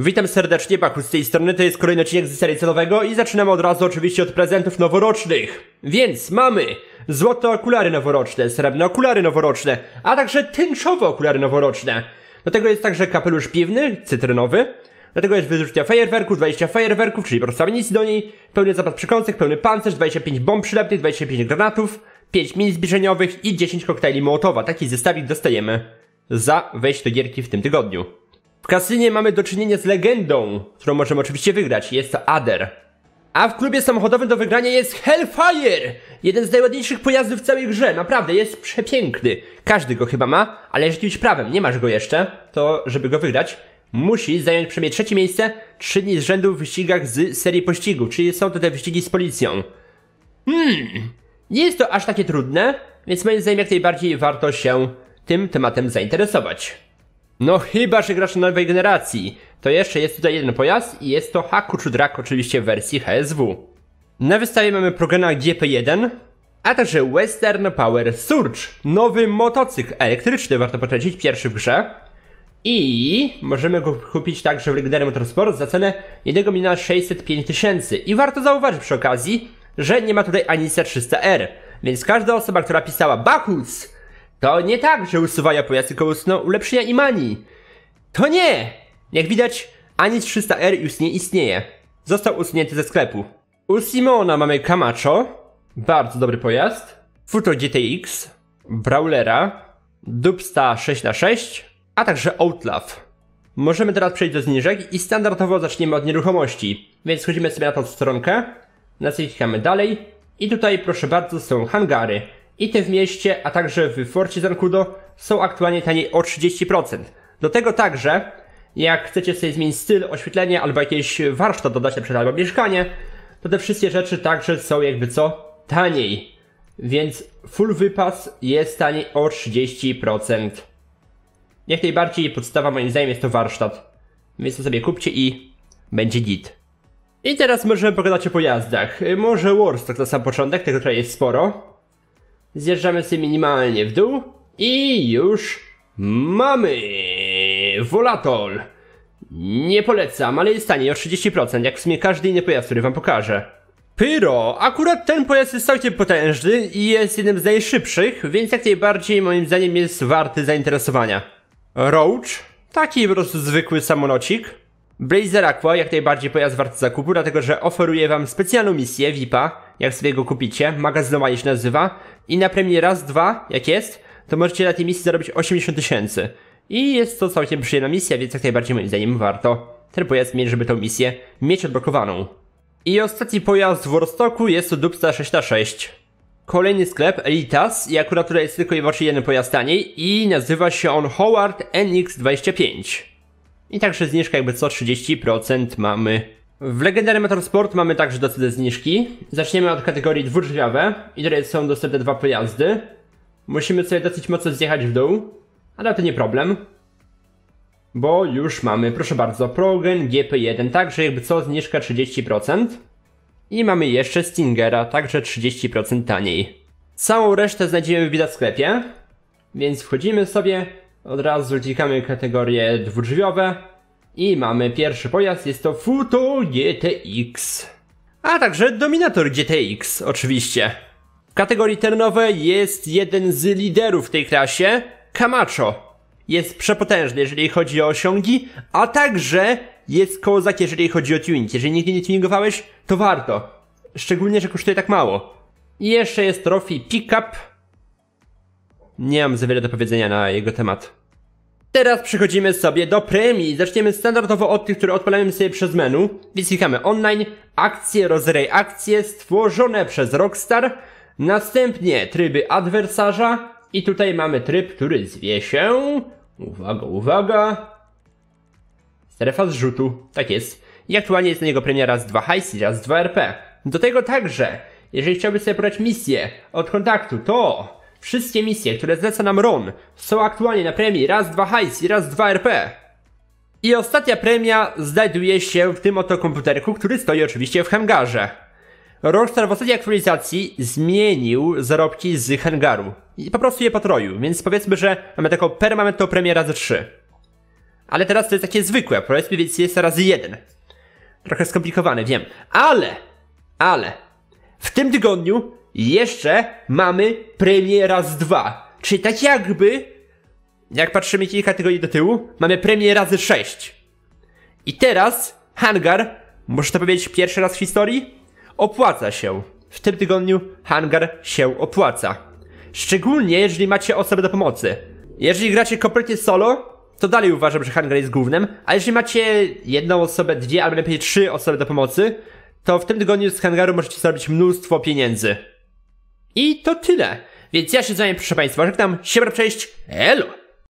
Witam serdecznie, Baku z tej strony, to jest kolejny odcinek z serii celowego i zaczynamy od razu oczywiście od prezentów noworocznych. Więc mamy złote okulary noworoczne, srebrne okulary noworoczne, a także tęczowe okulary noworoczne. Dlatego jest także kapelusz piwny, cytrynowy, Dlatego jest wyrzutnia fajerwerków, 20 fajerwerków, czyli prostawienicy do niej, pełny zapas przekąsek, pełny pancerz, 25 bomb przylepnych, 25 granatów, 5 min zbliżeniowych i 10 koktajli Mołotowa. Taki zestawik dostajemy za wejść do gierki w tym tygodniu kasynie mamy do czynienia z legendą, którą możemy oczywiście wygrać. Jest to Ader. A w klubie samochodowym do wygrania jest Hellfire! Jeden z najładniejszych pojazdów w całej grze. Naprawdę, jest przepiękny. Każdy go chyba ma, ale jeżeli już prawem nie masz go jeszcze, to żeby go wygrać, musi zająć przynajmniej trzecie miejsce trzy dni z rzędu w wyścigach z serii pościgów, czyli są to te wyścigi z policją. Hmm, nie jest to aż takie trudne, więc moim zdaniem jak najbardziej warto się tym tematem zainteresować. No chyba, że grasz na nowej generacji. To jeszcze jest tutaj jeden pojazd i jest to Hakuchu Drak oczywiście w wersji HSW. Na wystawie mamy Progena GP1, a także Western Power Surge, nowy motocykl elektryczny, warto podkreślić, pierwszy w grze. I możemy go kupić także w Legendary Motorsport za cenę 1 miliona 605 tysięcy. I warto zauważyć przy okazji, że nie ma tutaj ani C300R, więc każda osoba, która pisała BAKUS, to nie tak, że usuwają pojazd, tylko usuną ulepszenia Imani. To nie! Jak widać, ani 300R już nie istnieje. Został usunięty ze sklepu. U Simona mamy Camacho, bardzo dobry pojazd, Futo GTX, Brawlera, Dubsta 6x6, a także Outlaw. Możemy teraz przejść do zniżek i standardowo zaczniemy od nieruchomości. Więc schodzimy sobie na tą stronkę, naciskamy dalej i tutaj proszę bardzo są hangary. I te w mieście, a także w Forcie Zancudo są aktualnie taniej o 30%. Do tego także, jak chcecie sobie zmienić styl oświetlenia albo jakiś warsztat dodać na przykład albo mieszkanie, to te wszystkie rzeczy także są jakby co taniej. Więc full wypas jest taniej o 30%. Jak najbardziej podstawa moim zdaniem jest to warsztat. Więc to sobie kupcie i będzie git. I teraz możemy pogadać o pojazdach. Może tak na sam początek, tego tutaj jest sporo. Zjeżdżamy sobie minimalnie w dół i już mamy Volatol. Nie polecam, ale jest taniej o 30%, jak w sumie każdy inny pojazd, który wam pokażę. Pyro! Akurat ten pojazd jest całkiem potężny i jest jednym z najszybszych, więc jak najbardziej moim zdaniem jest warty zainteresowania. Roach? Taki po prostu zwykły samolocik. Blazer Aqua jak najbardziej pojazd warty zakupu, dlatego że oferuje wam specjalną misję VIP-a, jak sobie go kupicie, magazynowanie się nazywa, i na premię raz, dwa, jak jest, to możecie na tej misji zarobić 80 tysięcy. I jest to całkiem przyjemna misja, więc jak najbardziej moim zdaniem warto ten pojazd mieć, żeby tę misję mieć odblokowaną. I ostatni pojazd w Worstoku jest to Dubsta 66. Kolejny sklep, Elitas, i akurat tutaj jest tylko i wyłącznie jeden pojazd taniej i nazywa się on Howard NX25. I także zniżka jakby co 30% mamy w Legendary Motorsport mamy także dosyć zniżki. Zaczniemy od kategorii dwudrzwiowe i tutaj są dostępne dwa pojazdy. Musimy sobie dosyć mocno zjechać w dół, ale to nie problem. Bo już mamy, proszę bardzo, Progen GP1, także jakby co zniżka 30%. I mamy jeszcze Stingera, także 30% taniej. Całą resztę znajdziemy w sklepie, więc wchodzimy sobie, od razu klikamy kategorie dwudrzwiowe, i mamy pierwszy pojazd, jest to Futo GTX. A także Dominator GTX, oczywiście. W kategorii ternowej jest jeden z liderów w tej klasie, Camacho. Jest przepotężny, jeżeli chodzi o osiągi, a także jest kozak, jeżeli chodzi o tuning. Jeżeli nigdy nie tuningowałeś, to warto. Szczególnie, że kosztuje tak mało. I jeszcze jest trophy Pickup. Nie mam za wiele do powiedzenia na jego temat. Teraz przechodzimy sobie do premii. Zaczniemy standardowo od tych, które odpalamy sobie przez menu. Więc klikamy online, akcje, rozrej akcje stworzone przez Rockstar. Następnie tryby adwersarza. I tutaj mamy tryb, który zwie się... Uwaga, uwaga. Strefa zrzutu. Tak jest. I aktualnie jest na niego premiera raz 2 Heist i raz 2 RP. Do tego także, jeżeli chciałbyś sobie pobrać misję od kontaktu, to Wszystkie misje, które zleca nam Ron, są aktualnie na premii raz 2 hajs i raz 2 RP. I ostatnia premia znajduje się w tym oto komputerku, który stoi oczywiście w hangarze. Rockstar w ostatniej aktualizacji zmienił zarobki z hangaru i po prostu je potroił, więc powiedzmy, że mamy taką permanentną premię razy 3. Ale teraz to jest takie zwykłe, powiedzmy, więc jest razy 1. Trochę skomplikowane, wiem, ale, ale, w tym tygodniu i jeszcze mamy premię raz dwa. Czyli tak jakby, jak patrzymy kilka tygodni do tyłu, mamy premię razy sześć. I teraz hangar, można to powiedzieć pierwszy raz w historii, opłaca się. W tym tygodniu hangar się opłaca. Szczególnie jeżeli macie osobę do pomocy. Jeżeli gracie kompletnie solo, to dalej uważam, że hangar jest głównym, a jeżeli macie jedną osobę, dwie, albo lepiej trzy osoby do pomocy, to w tym tygodniu z hangaru możecie zrobić mnóstwo pieniędzy. I to tyle. Więc ja się z wami, proszę Państwa, żegnam. Siebra, cześć. Elo!